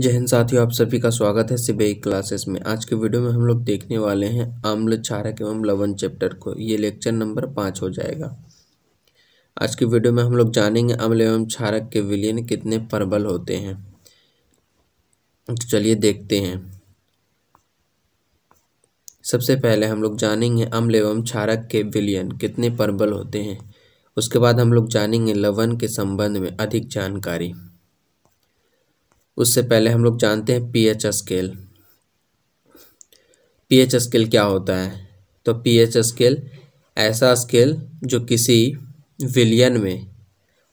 जय हिंद साथियों आप सभी का स्वागत है सिबे क्लासेस में आज के वीडियो में हम लोग देखने वाले हैं आम्ल क्षारक एवं लवण चैप्टर को ये लेक्चर नंबर पाँच हो जाएगा आज के वीडियो में हम लोग जानेंगे अम्ल एवं क्षारक के विलयन कितने प्रबल होते हैं तो चलिए देखते हैं सबसे पहले हम लोग जानेंगे अम्ल एवं क्षारक के विलयन कितने प्रबल होते हैं उसके बाद हम लोग जानेंगे लवण के संबंध में अधिक जानकारी उससे पहले हम लोग जानते हैं P H scale P H scale क्या होता है तो पी एच स्केल ऐसा स्केल जो किसी विलियन में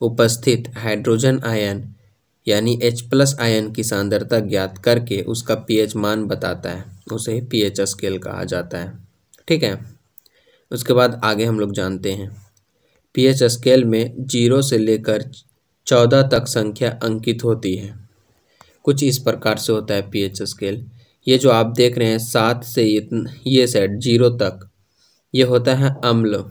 उपस्थित हाइड्रोजन आयन यानी H प्लस आयन की सांद्रता ज्ञात करके उसका पीएच मान बताता है उसे पीएच स्केल कहा जाता है ठीक है उसके बाद आगे हम लोग जानते हैं पीएच स्केल में जीरो से लेकर चौदह तक संख्या अंकित होती है कुछ इस प्रकार से होता है पीएच स्केल ये जो आप देख रहे हैं सात से ये सेट जीरो तक ये होता है अम्ल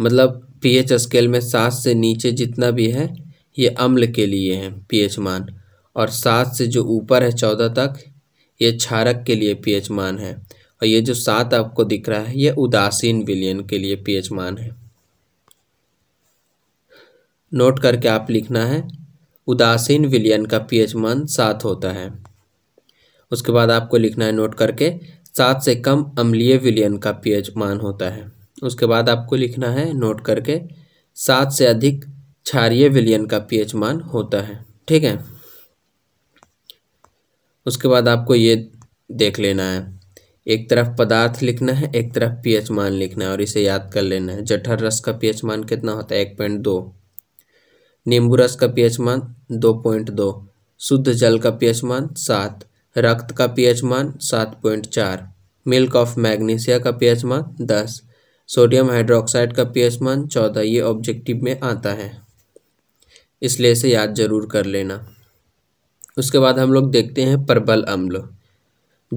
मतलब पीएच स्केल में सात से नीचे जितना भी है ये अम्ल के लिए है पीएच मान और सात से जो ऊपर है चौदह तक ये क्षारक के लिए पीएच मान है और ये जो सात आपको दिख रहा है ये उदासीन विलियन के लिए पीएच मान है नोट करके आप लिखना है उदासीन विलियन का पीएच मान सात होता है उसके बाद आपको लिखना है नोट करके सात से कम अम्लीय विलियन का पीएच मान होता है उसके बाद आपको लिखना है नोट करके सात से अधिक क्षारीय विलियन का पीएच मान होता है ठीक है उसके बाद आपको ये देख लेना है एक तरफ पदार्थ लिखना है एक तरफ पीएच मान लिखना है और इसे याद कर लेना है जठर रस का पीएच मान कितना होता है एक पॉइंट दो नींबू रस का पीएच मान दो पॉइंट दो शुद्ध जल का पीएच मान सात रक्त का पीएच मान सात पॉइंट चार मिल्क ऑफ मैग्नीशिया का पीएच मान दस सोडियम हाइड्रोक्साइड का पीएच मान चौदह ये ऑब्जेक्टिव में आता है इसलिए इसे याद जरूर कर लेना उसके बाद हम लोग देखते हैं प्रबल अम्ल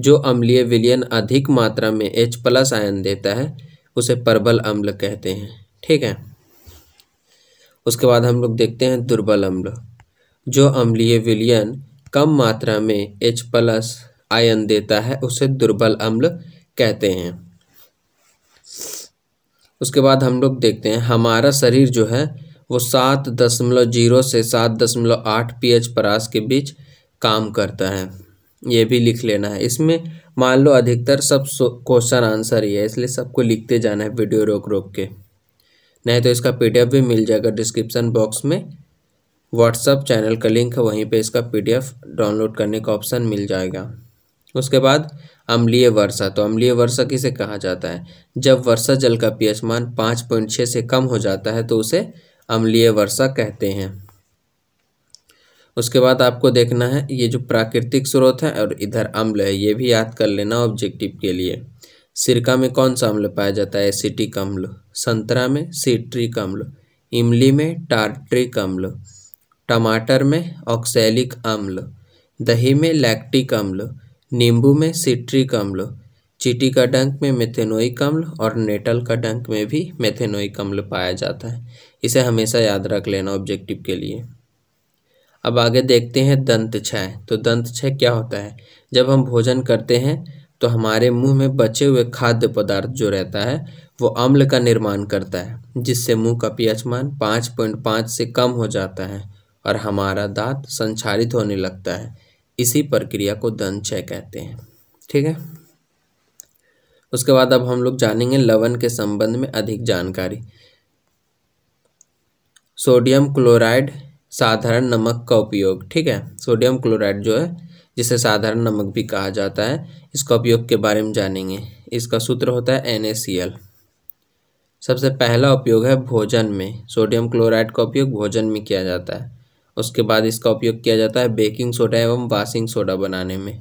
जो अम्लीय विलयन अधिक मात्रा में H प्लस आयन देता है उसे प्रबल अम्ल कहते हैं ठीक है उसके बाद हम लोग देखते हैं दुर्बल अम्ल जो अम्लीय विलयन कम मात्रा में H प्लस आयन देता है उसे दुर्बल अम्ल कहते हैं उसके बाद हम लोग देखते हैं हमारा शरीर जो है वो सात दशमलव जीरो से सात दशमलव आठ पी एच परास के बीच काम करता है ये भी लिख लेना है इसमें मान लो अधिकतर सब क्वेश्चन आंसर ही है इसलिए सबको लिखते जाना है वीडियो रोक रोक के नहीं तो इसका पी भी मिल जाएगा डिस्क्रिप्सन बॉक्स में व्हाट्सअप चैनल का लिंक है वहीं पे इसका पी डाउनलोड करने का ऑप्शन मिल जाएगा उसके बाद अम्लीय वर्षा तो अम्लीय वर्षा किसे कहा जाता है जब वर्षा जल का पीएच मान पाँच पॉइंट छः से कम हो जाता है तो उसे अम्लीय वर्षा कहते हैं उसके बाद आपको देखना है ये जो प्राकृतिक स्रोत है और इधर अम्ल है ये भी याद कर लेना ऑब्जेक्टिव के लिए सिरका में कौन सा अम्ल पाया जाता है एसिटिक अम्ल संतरा में सिट्रिक अम्ल इमली में टार्ट्रिक अम्ल टमाटर में ऑक्सैलिक अम्ल दही में लैक्टिक अम्ल नींबू में सिट्रिक अम्ल चीटी का डंक में मेथेनोइक अम्ल और नेटल का डंक में भी मेथेनोइक अम्ल पाया जाता है इसे हमेशा याद रख लेना ऑब्जेक्टिव के लिए अब आगे देखते हैं दंत छय तो दंत छय क्या होता है जब हम भोजन करते हैं तो हमारे मुंह में बचे हुए खाद्य पदार्थ जो रहता है वो अम्ल का निर्माण करता है जिससे मुंह का पीएच मान पाँच पॉइंट पाँच से कम हो जाता है और हमारा दांत संचारित होने लगता है इसी प्रक्रिया को दंत क्षय कहते हैं ठीक है उसके बाद अब हम लोग जानेंगे लवण के संबंध में अधिक जानकारी सोडियम क्लोराइड साधारण नमक का उपयोग ठीक है सोडियम क्लोराइड जो है जिसे साधारण नमक भी कहा जाता है इसका उपयोग के बारे में जानेंगे इसका सूत्र होता है NaCl सबसे पहला उपयोग है भोजन में सोडियम क्लोराइड का उपयोग भोजन में किया जाता है उसके बाद इसका उपयोग किया जाता है बेकिंग सोडा एवं वाशिंग सोडा बनाने में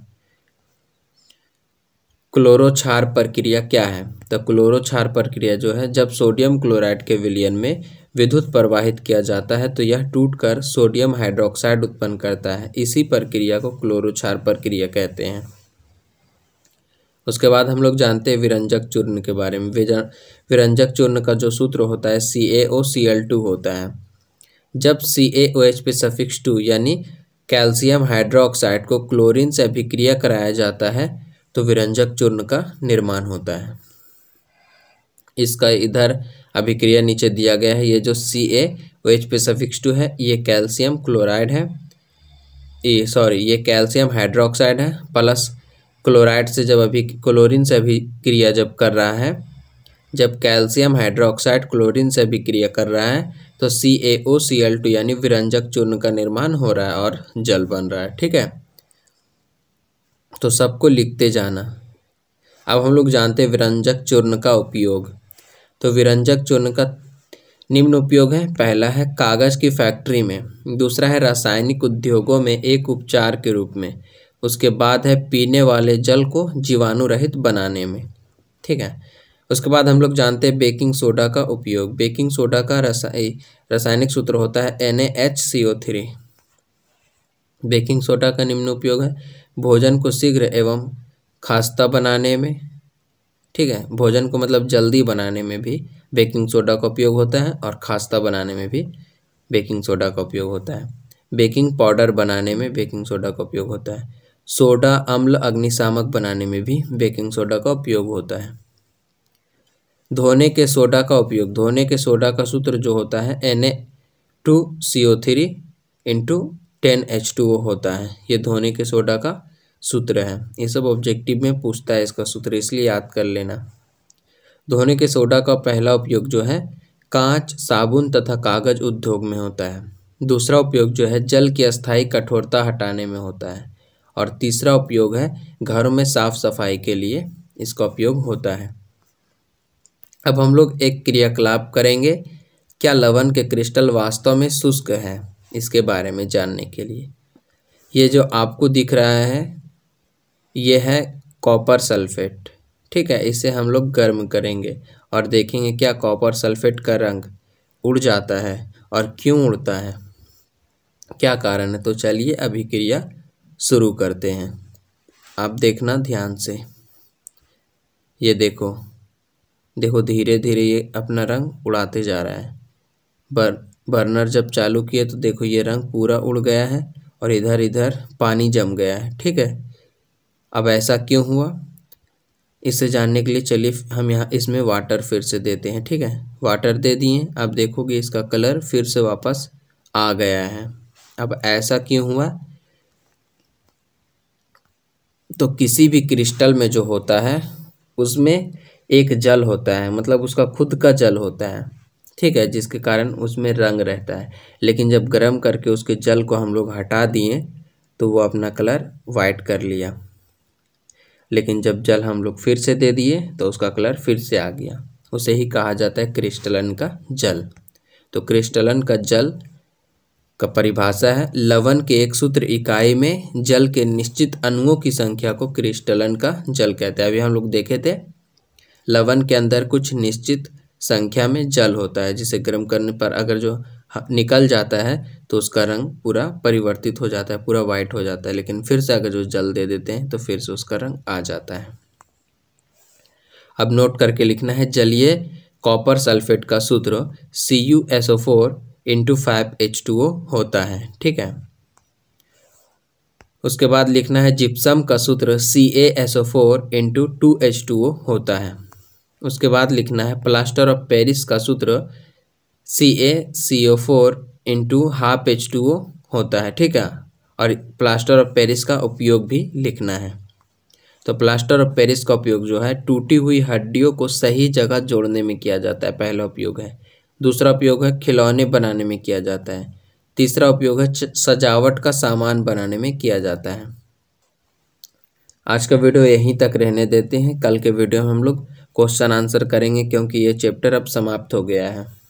क्लोरोक्षार प्रक्रिया क्या है तो क्लोरोक्षार प्रक्रिया जो है जब सोडियम क्लोराइड के विलयन में विद्युत प्रवाहित किया जाता है तो यह टूटकर सोडियम हाइड्रोक्साइड उत्पन्न करता है इसी प्रक्रिया को क्लोरोछार प्रक्रिया कहते हैं उसके बाद हम लोग जानते हैं विरंजक चूर्ण के बारे में विरंजक चूर्ण का जो सूत्र होता है सी A O C L two होता है जब C A O H P suffix two यानी कैल्शियम हाइड्रोक्साइड को क्लोरीन से अभिक्रिया कराया जाता है तो विरंजक चूर्ण का निर्माण होता है इसका इधर अभिक्रिया नीचे दिया गया है ये जो सी ए ओ एच पे सफिक्स टू है ये कैल्शियम क्लोराइड है ये सॉरी ये कैल्शियम हाइड्रोक्साइड है प्लस क्लोराइड से जब अभी क्लोरीन से अभी क्रिया जब कर रहा है जब कैल्शियम हाइड्रोक्साइड क्लोरीन से भी क्रिया कर रहा है तो सी A O C L two यानी विरंजक चूर्ण का निर्माण हो रहा है और जल बन रहा है ठीक है तो सबको लिखते जाना अब हम लोग जानते हैं विरंजक चूर्ण का उपयोग तो विरंजक चूर्ण का निम्न उपयोग है पहला है कागज़ की फैक्ट्री में दूसरा है रासायनिक उद्योगों में एक उपचार के रूप में उसके बाद है पीने वाले जल को जीवाणु रहित बनाने में ठीक है उसके बाद हम लोग जानते हैं बेकिंग सोडा का उपयोग बेकिंग सोडा का रसाई रासायनिक सूत्र होता है N H three baking soda का निम्न उपयोग है भोजन को शीघ्र एवं खास्ता बनाने में ठीक है भोजन को मतलब जल्दी बनाने में भी बेकिंग सोडा का उपयोग होता है और खास्ता बनाने में भी बेकिंग सोडा का उपयोग होता है बेकिंग पाउडर बनाने में बेकिंग सोडा का उपयोग होता है सोडा अम्ल अग्निशामक बनाने में भी बेकिंग सोडा का उपयोग होता है धोने के सोडा का उपयोग धोने के सोडा का सूत्र जो होता है N A two C O three into ten H two O होता है ये धोने के सोडा का सूत्र है ये सब ऑब्जेक्टिव में पूछता है इसका सूत्र इसलिए याद कर लेना धोने के सोडा का पहला उपयोग जो है कांच साबुन तथा कागज उद्योग में होता है दूसरा उपयोग जो है जल की अस्थायी कठोरता हटाने में होता है और तीसरा उपयोग है घरों में साफ सफाई के लिए इसका उपयोग होता है अब हम लोग एक क्रियाकलाप करेंगे क्या लवण के क्रिस्टल वास्तव में शुष्क है इसके बारे में जानने के लिए ये जो आपको दिख रहा है ये है कॉपर सल्फेट ठीक है इसे हम लोग गर्म करेंगे और देखेंगे क्या कॉपर सल्फेट का रंग उड़ जाता है और क्यों उड़ता है क्या कारण है तो चलिए अभिक्रिया शुरू करते हैं आप देखना ध्यान से ये देखो देखो धीरे धीरे ये अपना रंग उड़ाते जा रहा है बर बर्नर जब चालू किए तो देखो ये रंग पूरा उड़ गया है और इधर इधर पानी जम गया है ठीक है अब ऐसा क्यों हुआ इसे जानने के लिए चलिए हम यहाँ इसमें वाटर फिर से देते हैं ठीक है वाटर दे दिए अब देखोगे इसका कलर फिर से वापस आ गया है अब ऐसा क्यों हुआ तो किसी भी क्रिस्टल में जो होता है उसमें एक जल होता है मतलब उसका खुद का जल होता है ठीक है जिसके कारण उसमें रंग रहता है लेकिन जब गर्म करके उसके जल को हम लोग हटा दिए तो वो अपना कलर वाइट कर लिया लेकिन जब जल हम लोग फिर से दे दिए तो उसका कलर फिर से आ गया उसे ही कहा जाता है क्रिस्टलन का जल तो क्रिस्टलन का जल का परिभाषा है लवण के एक सूत्र इकाई में जल के निश्चित अणुओं की संख्या को क्रिस्टलन का जल कहते हैं अभी हम लोग देखे थे लवण के अंदर कुछ निश्चित संख्या में जल होता है जिसे गर्म करने पर अगर जो हाँ, निकल जाता है तो उसका रंग पूरा परिवर्तित हो जाता है पूरा वाइट हो जाता है लेकिन फिर से अगर जो जल दे देते हैं तो फिर से उसका रंग आ जाता है अब नोट करके लिखना है जलीय कॉपर सल्फेट का सूत्र C U S O four into five H two O होता है ठीक है उसके बाद लिखना है जिप्सम का सूत्र C A S O four into two H two O होता है उसके बाद लिखना है प्लास्टर ऑफ पेरिस का सूत्र C A C O four into half H two O होता है ठीक है और प्लास्टर ऑफ पेरिस का उपयोग भी लिखना है तो प्लास्टर ऑफ पेरिस का उपयोग जो है टूटी हुई हड्डियों को सही जगह जोड़ने में किया जाता है पहला उपयोग है दूसरा उपयोग है खिलौने बनाने में किया जाता है तीसरा उपयोग है सजावट का सामान बनाने में किया जाता है आज का वीडियो यहीं तक रहने देते हैं कल के वीडियो में हम लोग क्वेश्चन आंसर करेंगे क्योंकि ये चैप्टर अब समाप्त हो गया है